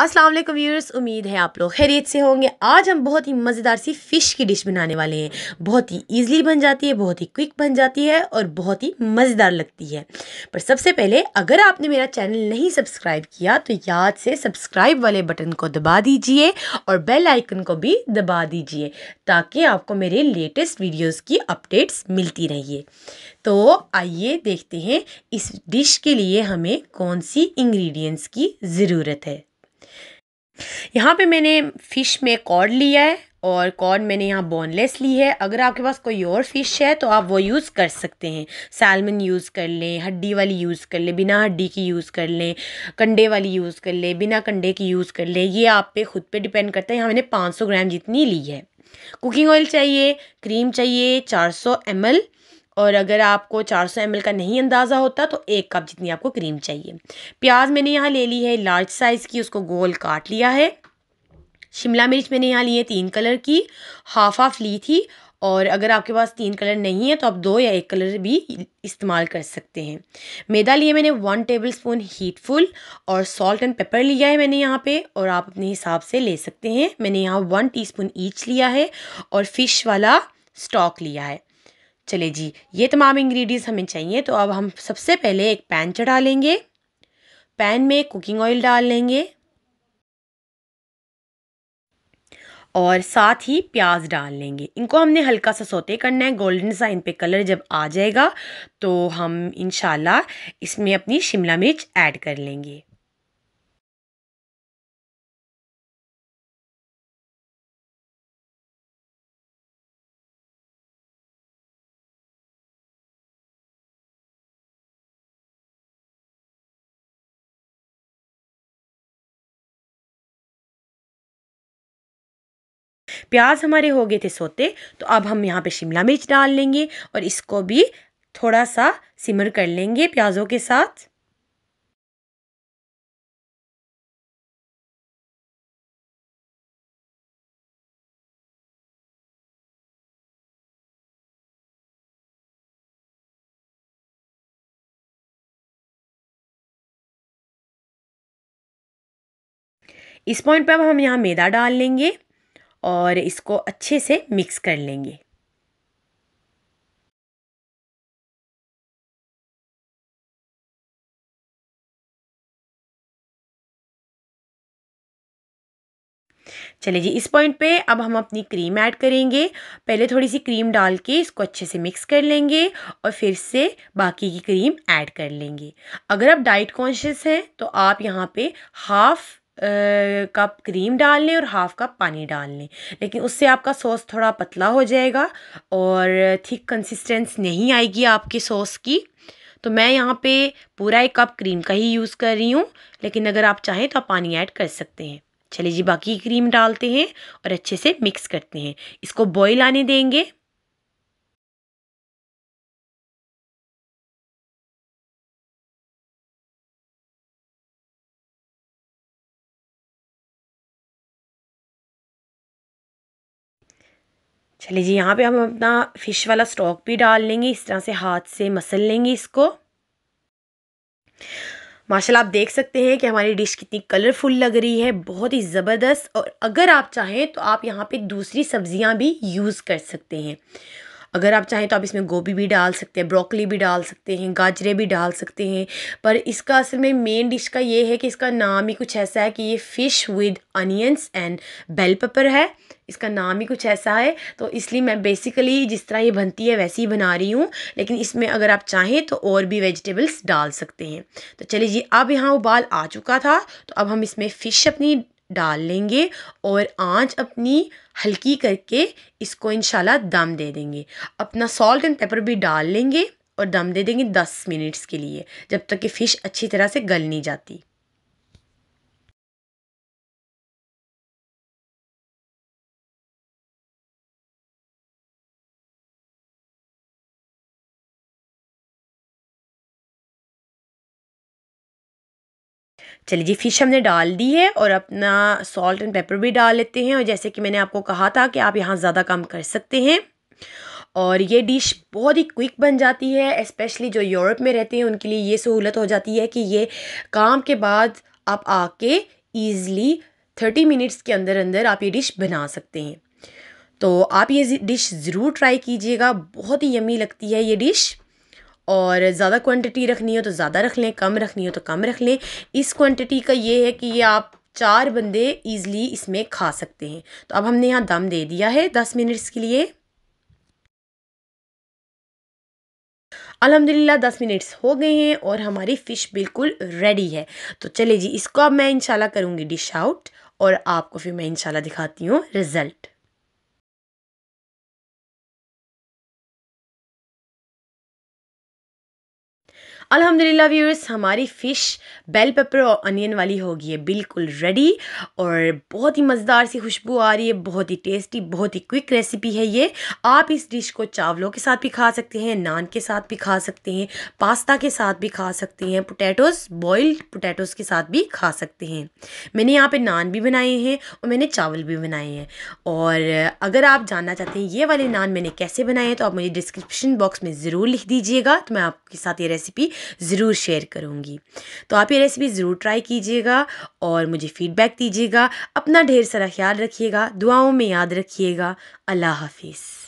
Aslam viewers उम्मीद है आप लोग खैरियत से होंगे आज हम बहुत ही मज़ेदार सी फ़िश की डिश बनाने वाले हैं बहुत ही ईजिली बन जाती है बहुत ही क्विक बन जाती है और बहुत ही मज़ेदार लगती है पर सबसे पहले अगर आपने मेरा चैनल नहीं सब्सक्राइब किया तो याद से सब्सक्राइब वाले बटन को दबा दीजिए और बेल आइकन को भी दबा दीजिए ताकि आपको मेरे लेटेस्ट वीडियोज़ की अपडेट्स मिलती रहिए तो आइए देखते हैं इस डिश के लिए हमें कौन सी इंग्रीडियंट्स की ज़रूरत है यहाँ पे मैंने फ़िश में कॉड लिया है और कॉड मैंने यहाँ बोनलेस ली है अगर आपके पास कोई और फ़िश है तो आप वो यूज़ कर सकते हैं सैलमन यूज़ कर लें हड्डी वाली यूज़ कर लें बिना हड्डी की यूज़ कर लें कंडे वाली यूज़ कर लें बिना कंडे की यूज़ कर लें ये आप पे खुद पे डिपेंड करता है यहाँ मैंने 500 ग्राम जितनी ली है कुकिंग ऑयल चाहिए क्रीम चाहिए चार एम और अगर आपको 400 एम का नहीं अंदाज़ा होता तो एक कप जितनी आपको क्रीम चाहिए प्याज मैंने यहाँ ले ली है लार्ज साइज़ की उसको गोल काट लिया है शिमला मिर्च मैंने यहाँ ली है तीन कलर की हाफ हाफ ली थी और अगर आपके पास तीन कलर नहीं है तो आप दो या एक कलर भी इस्तेमाल कर सकते हैं मैदा लिए मैंने वन टेबल स्पून हीटफुल और सॉल्ट एंड पेपर लिया है मैंने यहाँ पे और आप अपने हिसाब से ले सकते हैं मैंने यहाँ वन टीस्पून ईच लिया है और फिश वाला स्टॉक लिया है चले जी ये तमाम इंग्रेडिएंट्स हमें चाहिए तो अब हम सबसे पहले एक पैन चढ़ा लेंगे पैन में कुकिंग ऑयल डाल लेंगे और साथ ही प्याज डाल लेंगे इनको हमने हल्का सा सोते करना है गोल्डन सा इन पे कलर जब आ जाएगा तो हम इन इसमें अपनी शिमला मिर्च ऐड कर लेंगे प्याज हमारे हो गए थे सोते तो अब हम यहाँ पे शिमला मिर्च डाल लेंगे और इसको भी थोड़ा सा सिमर कर लेंगे प्याज़ों के साथ इस पॉइंट पर अब हम यहाँ मैदा डाल लेंगे और इसको अच्छे से मिक्स कर लेंगे चलिए जी इस पॉइंट पे अब हम अपनी क्रीम ऐड करेंगे पहले थोड़ी सी क्रीम डाल के इसको अच्छे से मिक्स कर लेंगे और फिर से बाकी की क्रीम ऐड कर लेंगे अगर आप डाइट कॉन्शियस हैं तो आप यहाँ पे हाफ़ कप क्रीम डाल लें और हाफ़ कप पानी डाल लें लेकिन उससे आपका सॉस थोड़ा पतला हो जाएगा और थिक कंसिस्टेंस नहीं आएगी आपके सॉस की तो मैं यहाँ पे पूरा एक कप क्रीम का ही यूज़ कर रही हूँ लेकिन अगर आप चाहें तो आप पानी ऐड कर सकते हैं चलिए जी बाकी क्रीम डालते हैं और अच्छे से मिक्स करते हैं इसको बॉईल आने देंगे चलिए जी यहाँ पे हम अपना फ़िश वाला स्टॉक भी डाल लेंगे इस तरह से हाथ से मसल लेंगे इसको माशाल्लाह आप देख सकते हैं कि हमारी डिश कितनी कलरफुल लग रही है बहुत ही ज़बरदस्त और अगर आप चाहें तो आप यहाँ पे दूसरी सब्जियाँ भी यूज़ कर सकते हैं अगर आप चाहें तो आप इसमें गोभी भी डाल सकते हैं ब्रोकली भी डाल सकते हैं गाजरे भी डाल सकते हैं पर इसका असल में मेन डिश का ये है कि इसका नाम ही कुछ ऐसा है कि ये fish with onions and bell pepper है इसका नाम ही कुछ ऐसा है तो इसलिए मैं बेसिकली जिस तरह ये बनती है वैसी ही बना रही हूँ लेकिन इसमें अगर आप चाहें तो और भी वेजिटेबल्स डाल सकते हैं तो चलिए जी अब यहाँ उबाल आ चुका था तो अब हम इसमें फ़िश अपनी डाल लेंगे और आंच अपनी हल्की करके इसको इंशाल्लाह दम दे देंगे अपना सॉल्ट एंड पेपर भी डाल लेंगे और दम दे देंगे दस मिनट्स के लिए जब तक कि फ़िश अच्छी तरह से गल नहीं जाती चलिए जी फ़िश हमने डाल दी है और अपना सॉल्ट एंड पेपर भी डाल लेते हैं और जैसे कि मैंने आपको कहा था कि आप यहाँ ज़्यादा कम कर सकते हैं और ये डिश बहुत ही क्विक बन जाती है इस्पेशली जो यूरोप में रहते हैं उनके लिए ये सहूलत हो जाती है कि ये काम के बाद आप आके ईज़िली थर्टी मिनट्स के अंदर अंदर आप ये डिश बना सकते हैं तो आप ये डिश ज़रूर ट्राई कीजिएगा बहुत ही यमी लगती है ये डिश और ज़्यादा क्वांटिटी रखनी हो तो ज़्यादा रख लें कम रखनी हो तो कम रख लें इस क्वांटिटी का ये है कि ये आप चार बंदे ईज़िली इसमें खा सकते हैं तो अब हमने यहाँ दम दे दिया है दस मिनट्स के लिए अल्हम्दुलिल्लाह दस मिनट्स हो गए हैं और हमारी फ़िश बिल्कुल रेडी है तो चले जी इसको अब मैं इंशाल्लाह करूँगी डिश आउट और आपको फिर मैं इंशाल्लाह दिखाती हूँ रिज़ल्ट अल्हम्दुलिल्लाह व्यूअर्स हमारी फ़िश बेल पेपर और अनियन वाली होगी है बिल्कुल रेडी और बहुत ही मज़ेदार सी खुशबू आ रही है बहुत ही टेस्टी बहुत ही क्विक रेसिपी है ये आप इस डिश को चावलों के साथ भी खा सकते हैं नान के साथ भी खा सकते हैं पास्ता के साथ भी खा सकते हैं पोटैटोज़ बॉयल्ड पोटैटोज़ के साथ भी खा सकते हैं मैंने यहाँ पर नान भी बनाए हैं और मैंने चावल भी बनाए हैं और अगर आप जानना चाहते हैं ये वाले नान मैंने कैसे बनाए हैं तो आप मुझे डिस्क्रिप्शन बॉक्स में ज़रूर लिख दीजिएगा तो मैं आपके साथ ये रेसिपी ज़रूर शेयर करूँगी तो आप ये रेसिपी ज़रूर ट्राई कीजिएगा और मुझे फ़ीडबैक दीजिएगा अपना ढेर सारा ख्याल रखिएगा दुआओं में याद रखिएगा अल्लाह हाफिज़